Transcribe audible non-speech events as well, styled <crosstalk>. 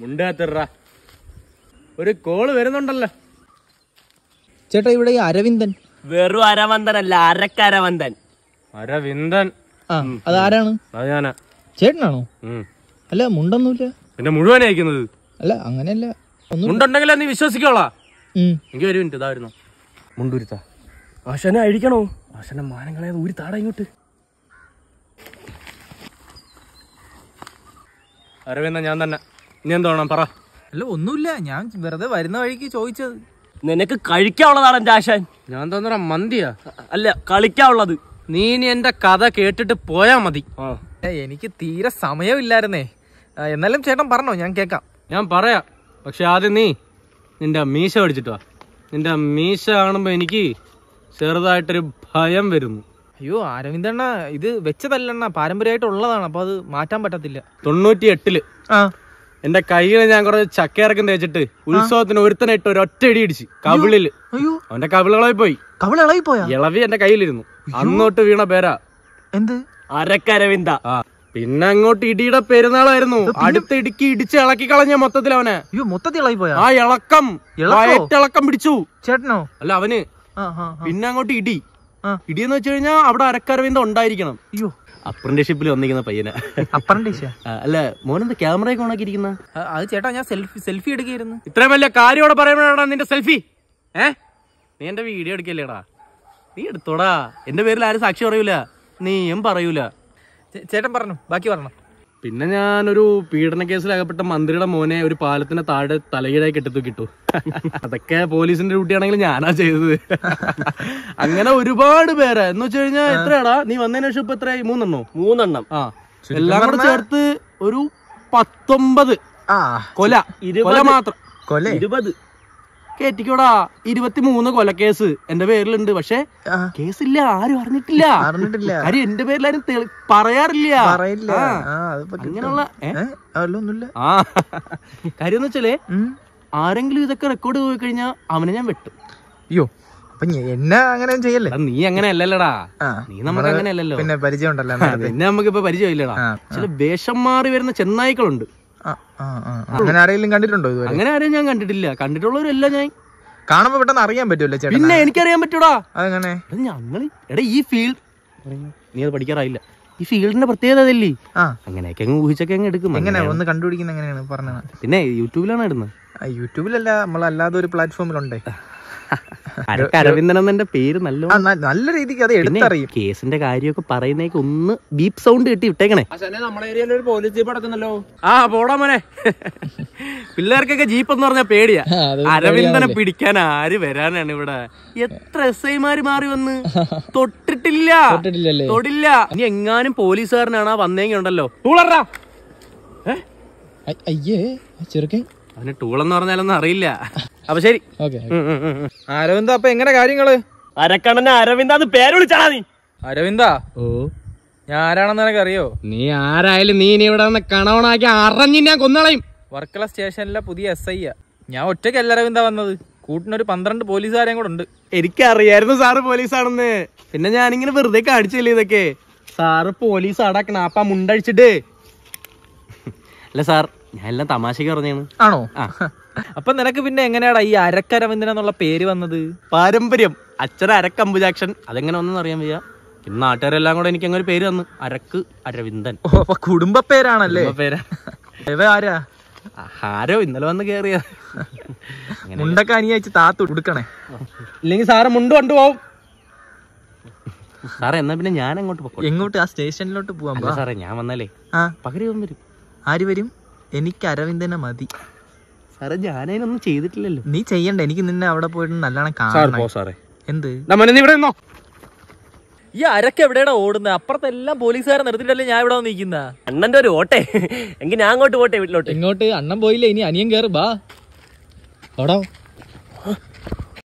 മുണ്ടാത്തിറ ഒരു കോള് വരുന്നുണ്ടല്ലോ ചേട്ടാ ഇവിടെ അരവിന്ദൻ വെറും അരവന്തൻ അല്ല അരക്കരവന്തൻ അരവിന്ദൻ ആ അത് ആരാണ് അത് ഞാനാ ചേട്ടനാണോ അല്ല മുണ്ടൊന്നുമില്ല പിന്നെ മുഴുവൻ അയക്കുന്നത് അല്ല അങ്ങനെയല്ല ഒന്നും മുണ്ടുണ്ടെങ്കിലേ നീ വിശ്വസിക്കോളാ എനിക്ക് ഒരു മിനിറ്റ് ഇതായിരുന്നു മുണ്ടുരുത്താ ആശാനെ അഴിക്കണോ ആശാനെ മാനങ്ങളെ ഊരി താടാ ഇങ്ങോട്ട് അരവിന്ദൻ ഞാൻ തന്നെ ഇനി എന്തോണം പറ അല്ല ഒന്നുമില്ല ഞാൻ വെറുതെ വരുന്ന വഴിക്ക് ചോദിച്ചത് നിനക്ക് കഴിക്കാവുള്ളതാണ് എന്റെ ആശാൻ ഞാൻ തോന്നുന്ന മന്തിയാ അല്ല കളിക്കാവുള്ളത് നീ ഇനി എന്റെ കഥ കേട്ടിട്ട് പോയാ മതി എനിക്ക് തീരെ സമയമില്ലായിരുന്നേ എന്നാലും ചേട്ടൻ പറഞ്ഞോ ഞാൻ കേക്കാം ഞാൻ പറയാ പക്ഷെ ആദ്യം നീ നിന്റെ മീശ പിടിച്ചിട്ട് വാ നിന്റെ മീശ കാണുമ്പോ എനിക്ക് ചെറുതായിട്ടൊരു ഭയം വരുന്നു അയ്യോ അരവിന്ദണ്ണ ഇത് വെച്ചതല്ലണ്ണ പാരമ്പര്യമായിട്ടുള്ളതാണ് അപ്പൊ അത് മാറ്റാൻ പറ്റത്തില്ല തൊണ്ണൂറ്റി എട്ടില് ആ എന്റെ കയ്യില് ഞാൻ കുറച്ച് ചക്കയിറക്കം തേച്ചിട്ട് ഉത്സവത്തിന് ഒരുത്തനായിട്ട് ഒറ്റ ഇടി ഇടിച്ച് കവിളിൽ അവന്റെ കവിളുകളായി പോയി കവിളകളായി പോയാ ഇളവി എന്റെ കയ്യിലിരുന്നു അന്നോട്ട് വീണ പേരാ എന്ത് അരക്കരവിന്ദ പിന്നെ അങ്ങോട്ട് ഇടിയുടെ പെരുന്നാളായിരുന്നു അടുത്ത് ഇടുക്കി ഇടിച്ച് ഇളക്കി കളഞ്ഞ മൊത്തത്തിൽ അവനെ അയ്യോ മൊത്തത്തിൽ പോയാ ആ ഇളക്കം ഇളക്കം പിടിച്ചു ചേട്ടനോ അല്ല അവന് പിന്നെ അങ്ങോട്ട് ഇടി ഇടിയെന്ന് വെച്ചുകഴിഞ്ഞാ അവിടെ അരക്കരവിന്ദ ഉണ്ടായിരിക്കണം അയ്യോ അപ്രന്റീഷിപ്പിൽ വന്നിരിക്കുന്ന പയ്യനെ അപ്രന്റീഷ അല്ല മോനെന്താ ക്യാമറ ഒക്കെ ഓണാക്കിയിരിക്കുന്ന അത് ചേട്ടാ ഞാൻ സെൽഫി സെൽഫി എടുക്കുകയായിരുന്നു ഇത്രയും വലിയ കാര്യമോടെ പറയുമ്പോഴാണ് നിന്റെ സെൽഫി ഏ നീ എന്റെ വീഡിയോ എടുക്കല്ലേടാ നീ എടുത്തോടാ എന്റെ പേരിൽ ആരും സാക്ഷി പറയൂല നീയും പറയൂല ചേട്ടൻ പറഞ്ഞു ബാക്കി പറഞ്ഞു പിന്നെ ഞാനൊരു പീഡന കേസിൽ അകപ്പെട്ട മന്ത്രിയുടെ മോനെ ഒരു പാലത്തിന്റെ താഴെ തലകീഴായി കെട്ടിത്തു കിട്ടു അതൊക്കെ പോലീസിന്റെ ഡ്യൂട്ടിയാണെങ്കിൽ ഞാനാ ചെയ്തത് അങ്ങനെ ഒരുപാട് പേരെ എന്ന് വെച്ച് കഴിഞ്ഞാൽ എത്രയാടാ നീ വന്നതിന് ശേഷം ഇപ്പൊ എത്രയായി മൂന്നെണ്ണോ മൂന്നെണ്ണം ആ എല്ലാം കൂടെ ചേർത്ത് ഒരു പത്തൊമ്പത് കൊല കൊല മാത്രം കൊല ഇരുപത് കേറ്റിക്കോടാ ഇരുപത്തിമൂന്ന് കൊലക്കേസ് എന്റെ പേരിലുണ്ട് പക്ഷെ കേസില്ല ആരും അറിഞ്ഞിട്ടില്ല അറിഞ്ഞിട്ടില്ല ആരും എന്റെ പേരിലാരും പറയാറില്ല പറയില്ല കാര്യം എന്ന് വെച്ചാലേ ആരെങ്കിലും ഇതൊക്കെ റെക്കോർഡ് പോയി കഴിഞ്ഞാൽ അവനെ ഞാൻ വെട്ടും അയ്യോ അങ്ങനെ ചെയ്യല്ലേ നീ അങ്ങനെ അല്ലല്ലടാ നീ നമുക്ക് അങ്ങനെ അല്ലല്ലോ പിന്നെ പരിചയം ഉണ്ടല്ലോ പിന്നെ നമുക്ക് ഇപ്പൊ പരിചയം ഇല്ലടാ ചില വേഷം മാറി വരുന്ന ചെന്നായ്ക്കളുണ്ട് അങ്ങനെ ആരെങ്കിലും കണ്ടിട്ടുണ്ടോ ഇതുവരെ അങ്ങനെ ആരെയും ഞാൻ കണ്ടിട്ടില്ല കണ്ടിട്ടുള്ളവരല്ല ഞാൻ കാണുമ്പോ പെട്ടെന്ന് അറിയാൻ പറ്റുമല്ലോ ചേട്ടാ പിന്നെ എനിക്കറിയാൻ പറ്റൂടാ അതങ്ങനെ ഞങ്ങള് എടാ ഈ ഫീൽഡ് നീ അത് പഠിക്കാറായില്ല ഈ ഫീൽഡിന്റെ പ്രത്യേകത അതല്ലേ അങ്ങനെയൊക്കെ അങ്ങ് ഊഹിച്ചൊക്കെ അങ്ങ് എടുക്കും എങ്ങനെ ഒന്ന് കണ്ടുപിടിക്കുന്ന എങ്ങനെയാണ് പറഞ്ഞത് പിന്നെ യൂട്യൂബിലാണ് ഇടുന്നത് യൂട്യൂബിലല്ല നമ്മളല്ലാതെ ഒരു പ്ലാറ്റ്ഫോമിലുണ്ടേ <laughs> അരവിന്ദൻ എന്നെ പേര് നല്ല നല്ല രീതിക്ക് അത് എടുത്തറിയും കേസിന്റെ കാര്യമൊക്കെ പറയുന്നേക്ക് ഒന്ന് ബീപ് സൗണ്ട് കിട്ടി വിട്ടേക്കണേ നമ്മുടെ ഏരിയയിൽ ഒരു പോലീസ് ജീപ്പ് അടക്കുന്നല്ലോ ആ പോടാ മോനെ പിള്ളേർക്കൊക്കെ ജീപ്പ് എന്ന് പറഞ്ഞാൽ പേടിയാ അരവിന്ദനെ പിടിക്കാൻ ആര് വരാനാണ് ഇവിടെ എത്ര എസ് ഐമാര് മാറി വന്ന് <laughs> തൊട്ടിട്ടില്ല തൊടില്ല ഇനി എങ്ങാനും പോലീസുകാരനാണ് ആ വന്നെങ്കിൽ ഉണ്ടല്ലോ ടൂളറാ അയ്യേ ചെറുക്കൻ അവന് ടൂളെന്ന് പറഞ്ഞാലൊന്നും അറിയില്ല <laughs> അപ്പൊ ശരി അരവിന്ദ അപ്പൊ എങ്ങനെ കാര്യങ്ങള് അരക്കണ്ണന് അരവിന്ദ അത് പേര് വിളിച്ചാ നീ അരവിന്ദ ഓ ഞാൻ ആരാണെന്ന് അറിയോ നീ ആരായാലും നീ ഇനി ഇവിടെ നിന്ന് കണവണാക്കി അറിഞ്ഞു ഞാൻ കൊന്നളയും വർക്കല സ്റ്റേഷനിലെ പുതിയ എസ് ഐ ഞാൻ ഒറ്റയ്ക്ക് അല്ല അരവിന്ദ വന്നത് കൂട്ടിനൊരു പന്ത്രണ്ട് പോലീസുകാരെയും കൂടെ ഉണ്ട് എനിക്കറിയായിരുന്നു സാറ് പോലീസാണെന്ന് പിന്നെ ഞാനിങ്ങനെ വെറുതെ കാണിച്ചില്ലേ ഇതൊക്കെ സാറ് പോലീസ് അടക്കണം അപ്പ മുണ്ടഴിച്ചിട്ട് അല്ല സാർ ഞാൻ എല്ലാം തമാശക്ക് പറഞ്ഞാണ് ആണോ ആ അപ്പൊ നിനക്ക് പിന്നെ എങ്ങനെയാടാ ഈ അരക്കരവിന്ദന എന്നുള്ള പേര് വന്നത് പാരമ്പര്യം അച്ഛന അരക്കമ്പുജാക്ഷൻ അതെങ്ങനെ ഒന്നും അറിയാൻ വയ്യ പിന്നെ നാട്ടുകാരെല്ലാം കൂടെ എനിക്ക് അങ്ങനെ പേര് വന്നു അരക്ക് അരവിന്ദൻ കുടുംബ പേരാണല്ലേ പേരാ ഇവ ആരാ ആരോ ഇന്നലെ വന്ന് കേറിയ <laughs> മുണ്ടൊക്കെ അനിയച്ച് താത്ത് ഉടുക്കണേ ഇല്ലെങ്കിൽ സാറ് മുണ്ട് കൊണ്ടുപോകും സാറേ എന്നാ പിന്നെ ഞാൻ അങ്ങോട്ട് പോകും എങ്ങോട്ട് ആ സ്റ്റേഷനിലോട്ട് പോവാൻ സാറേ ഞാൻ വന്നാലേ പകരം വരും ആര് വരും എനിക്ക് അരവിന്ദനെ മതി സാറേ ഞാനതിനൊന്നും ചെയ്തിട്ടില്ലല്ലോ നീ ചെയ്യണ്ട എനിക്ക് നിന്നെ അവിടെ പോയിട്ട് നല്ലോണം കാണാം എന്ത് നിന്നോ ഈ അരക്ക് എവിടെയാണ് ഓടുന്നത് അപ്പുറത്തെല്ലാം പോലീസുകാരെ നിർത്തിയിട്ടല്ലേ ഞാൻ ഇവിടെ നിൽക്കുന്ന അണ്ണന്റെ ഒരു ഓട്ടെ എങ്കിൽ ഞാൻ അങ്ങോട്ട് പോട്ടെ വീട്ടിലോട്ട് ഇങ്ങോട്ട് അണ്ണൻ പോയില്ലേ ഇനി അനിയൻ കയറി ബാടോ